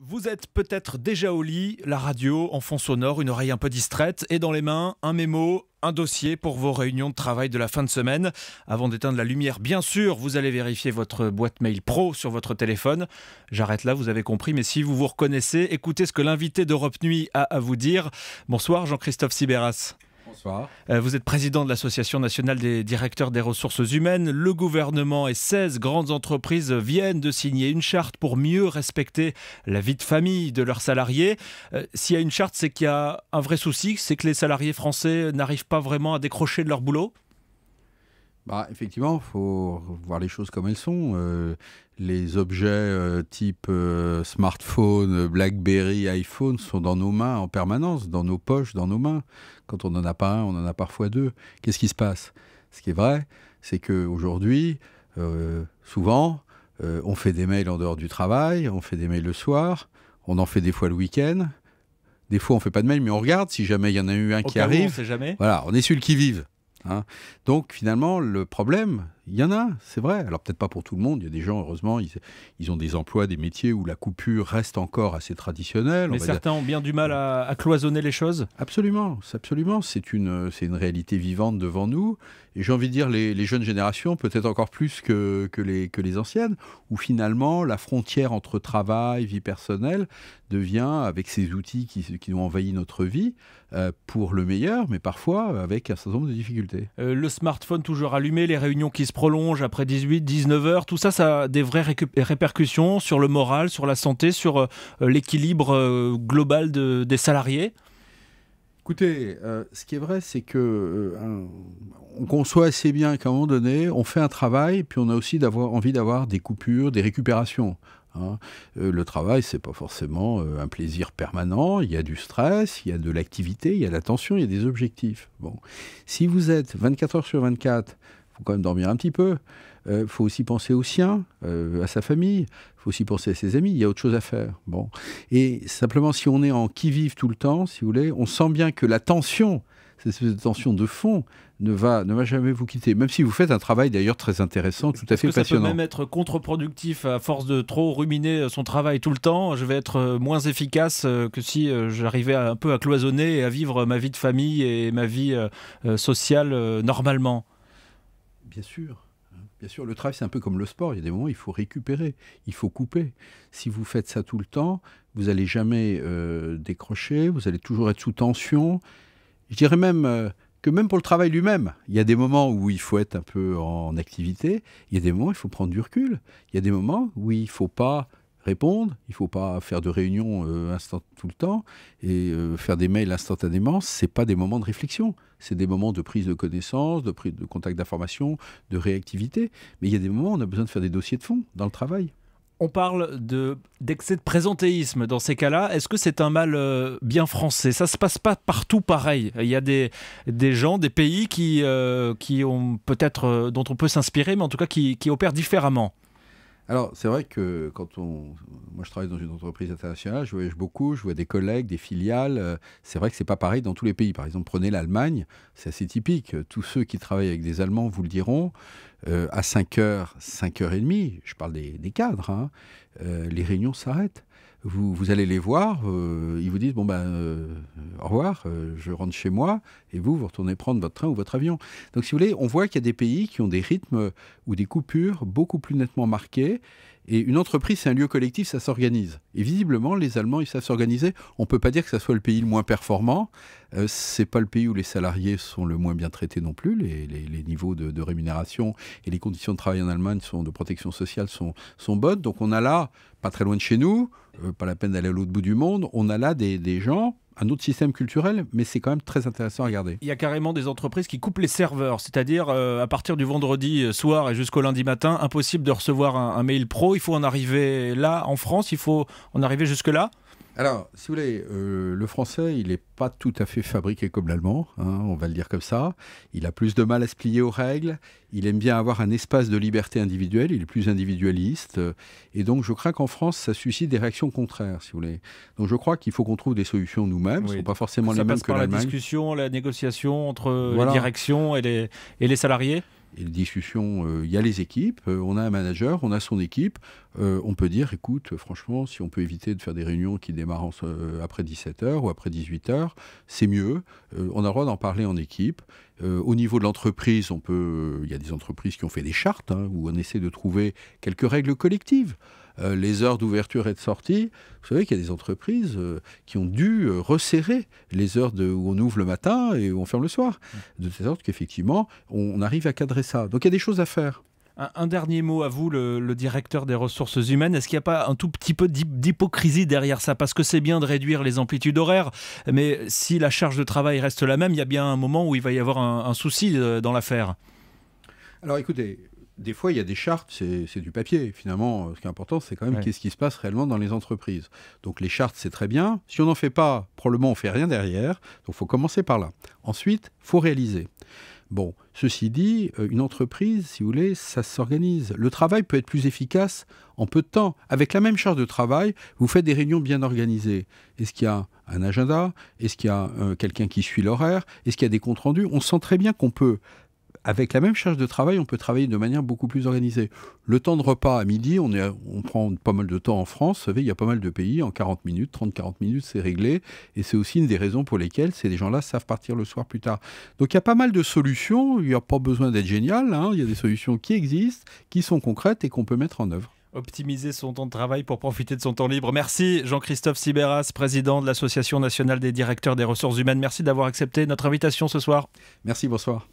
Vous êtes peut-être déjà au lit, la radio en fond sonore, une oreille un peu distraite et dans les mains un mémo, un dossier pour vos réunions de travail de la fin de semaine. Avant d'éteindre la lumière, bien sûr, vous allez vérifier votre boîte mail pro sur votre téléphone. J'arrête là, vous avez compris, mais si vous vous reconnaissez, écoutez ce que l'invité d'Europe Nuit a à vous dire. Bonsoir Jean-Christophe Sibéras. Euh, vous êtes président de l'Association nationale des directeurs des ressources humaines. Le gouvernement et 16 grandes entreprises viennent de signer une charte pour mieux respecter la vie de famille de leurs salariés. Euh, s'il y a une charte, c'est qu'il y a un vrai souci, c'est que les salariés français n'arrivent pas vraiment à décrocher de leur boulot bah, effectivement, il faut voir les choses comme elles sont. Euh, les objets euh, type euh, smartphone, BlackBerry, iPhone sont dans nos mains en permanence, dans nos poches, dans nos mains. Quand on n'en a pas un, on en a parfois deux. Qu'est-ce qui se passe Ce qui est vrai, c'est qu'aujourd'hui, souvent, on fait des mails en dehors du travail, on fait des mails le soir, on en fait des fois le week-end. Des fois, on fait pas de mail, mais on regarde si jamais il y en a eu un qui arrive. On jamais. Voilà, on est sur qui vive. Hein. Donc finalement, le problème, il y en a, c'est vrai. Alors peut-être pas pour tout le monde. Il y a des gens, heureusement, ils, ont des emplois, des métiers où la coupure reste encore assez traditionnelle. Mais certains ont bien du mal à, cloisonner les choses. Absolument, absolument. C'est une, c'est une réalité vivante devant nous. Et j'ai envie de dire les, jeunes générations, peut-être encore plus que, que, les, que les anciennes, où finalement la frontière entre travail, vie personnelle devient, avec ces outils qui, qui ont envahi notre vie, euh, pour le meilleur, mais parfois avec un certain nombre de difficultés. Euh, le smartphone toujours allumé, les réunions qui se prolonge après 18, 19 heures, tout ça, ça a des vraies répercussions sur le moral, sur la santé, sur euh, l'équilibre euh, global des salariés Écoutez, euh, ce qui est vrai, c'est que on conçoit assez bien qu'à un moment donné, on fait un travail, puis on a aussi envie d'avoir des coupures, des récupérations. Hein. le travail, c'est pas forcément un plaisir permanent. Il y a du stress, il y a de l'activité, il y a de la tension, il y a des objectifs. Bon, si vous êtes 24 heures sur 24 faut quand même dormir un petit peu. Il euh, faut aussi penser au sien, euh, à sa famille. Il faut aussi penser à ses amis. Il y a autre chose à faire. Bon. Et simplement, si on est en qui-vive tout le temps, si vous voulez, on sent bien que la tension, cette tension de fond, ne va, ne va jamais vous quitter. Même si vous faites un travail d'ailleurs très intéressant, tout à fait que Ça peut même être contre-productif à force de trop ruminer son travail tout le temps. Je vais être euh, moins efficace que si j'arrivais un peu à cloisonner et à vivre ma vie de famille et ma vie sociale normalement bien sûr. Hein, bien sûr, le travail, c'est un peu comme le sport. Il y a des moments où il faut récupérer, il faut couper. Si vous faites ça tout le temps, vous n'allez jamais euh, décrocher, vous allez toujours être sous tension. Je dirais même euh, que même pour le travail lui-même, il y a des moments où il faut être un peu en activité, il y a des moments où il faut prendre du recul, il y a des moments où il ne faut pas répondre, il ne faut pas faire de réunions euh, instant tout le temps et euh, faire des mails instantanément, ce pas des moments de réflexion, c'est des moments de prise de connaissance, de, prise de contact d'information, de réactivité, mais il y a des moments où on a besoin de faire des dossiers de fond dans le travail. On parle d'excès de, présentéisme dans ces cas-là. Est-ce que c'est un mal euh, bien français Ça ne se passe pas partout pareil. Il y a des, des gens, des pays qui, qui ont peut-être, dont on peut s'inspirer, mais en tout cas qui, qui opèrent différemment. Alors, c'est vrai que quand on. Moi, je travaille dans une entreprise internationale, je voyage beaucoup, je vois des collègues, des filiales. Euh, c'est vrai que c'est pas pareil dans tous les pays. Par exemple, prenez l'Allemagne, c'est assez typique. Tous ceux qui travaillent avec des Allemands vous le diront. Euh, à 5h, 5h30, je parle des, cadres, hein, euh, les réunions s'arrêtent. Vous, vous, allez les voir, ils vous disent Bon, ben, au revoir, euh, je rentre chez moi, et vous, vous retournez prendre votre train ou votre avion. Donc si vous voulez, on voit qu'il y a des pays qui ont des rythmes ou des coupures beaucoup plus nettement marqués. et une entreprise, c'est un lieu collectif, ça s'organise. Et visiblement, les Allemands, ils savent s'organiser. On ne peut pas dire que ça soit le pays le moins performant. Euh, c'est pas le pays où les salariés sont le moins bien traités non plus. Les, niveaux de, rémunération et les conditions de travail en Allemagne sont, de protection sociale sont, sont bonnes. Donc on a là, pas très loin de chez nous, euh, pas la peine d'aller à l'autre bout du monde, on a là des gens un autre système culturel, mais c'est quand même très intéressant à regarder. Il y a carrément des entreprises qui coupent les serveurs, c'est-à-dire euh, à partir du vendredi euh, soir et jusqu'au lundi matin, impossible de recevoir un, mail pro. Il faut en arriver là en France, il faut en arriver jusque là. Alors, si vous voulez, euh, le français, il n'est pas tout à fait fabriqué comme l'allemand, hein, on va le dire comme ça. Il a plus de mal à se plier aux règles, il aime bien avoir un espace de liberté individuelle, il est plus individualiste. et donc, je crains qu'en France, ça suscite des réactions contraires, si vous voulez. Donc, je crois qu'il faut qu'on trouve des solutions nous-mêmes, ne sont pas forcément les mêmes que l'Allemagne. la discussion, la négociation entre la les directions et les salariés et les discussions, euh, il y a les équipes, euh, on a un manager, on a son équipe, euh, on peut dire, écoute, franchement, si on peut éviter de faire des réunions qui démarrent après 17h ou après 18h, c'est mieux, on a le droit d'en parler en équipe. au niveau de l'entreprise, on peut, il y a des entreprises qui ont fait des chartes, hein, où on essaie de trouver quelques règles collectives. Euh, les heures d'ouverture et de sortie. Vous savez qu'il y a des entreprises euh, qui ont dû euh, resserrer les heures de, où on ouvre le matin et où on ferme le soir, de cette sorte qu'effectivement, on, arrive à cadrer ça. Donc il y a des choses à faire. Un, dernier mot à vous, le, directeur des ressources humaines. Est-ce qu'il n'y a pas un tout petit peu d'hypocrisie derrière ça Parce que c'est bien de réduire les amplitudes horaires, mais si la charge de travail reste la même, il y a bien un moment où il va y avoir un, un souci dans l'affaire. Alors écoutez, des fois, il y a des chartes, c'est du papier. Finalement, euh, ce qui est important, c'est quand même qu'est-ce qui se passe réellement dans les entreprises. Donc les chartes, c'est très bien. Si on n'en fait pas, probablement on fait rien derrière. Donc il faut commencer par là. Ensuite, faut réaliser. Bon, ceci dit, euh, une entreprise, si vous voulez, ça s'organise. Le travail peut être plus efficace en peu de temps. Avec la même charge de travail, vous faites des réunions bien organisées. Est-ce qu'il y a un agenda Est-ce qu'il y a euh, quelqu'un qui suit l'horaire Est-ce qu'il y a des comptes rendus On sent très bien qu'on peut avec la même charge de travail, on peut travailler de manière beaucoup plus organisée. Le temps de repas à midi, on, prend pas mal de temps en France. Vous savez, il y a pas mal de pays, en 40 minutes, 30-40 minutes, c'est réglé. Et c'est aussi une des raisons pour lesquelles ces gens-là savent partir le soir plus tard. Donc il y a pas mal de solutions. Il n'y a pas besoin d'être génial. Hein. Il y a des solutions qui existent, qui sont concrètes et qu'on peut mettre en œuvre optimiser son temps de travail pour profiter de son temps libre. Merci Jean-Christophe Sibéras, président de l'Association nationale des directeurs des ressources humaines. Merci d'avoir accepté notre invitation ce soir. Merci, bonsoir.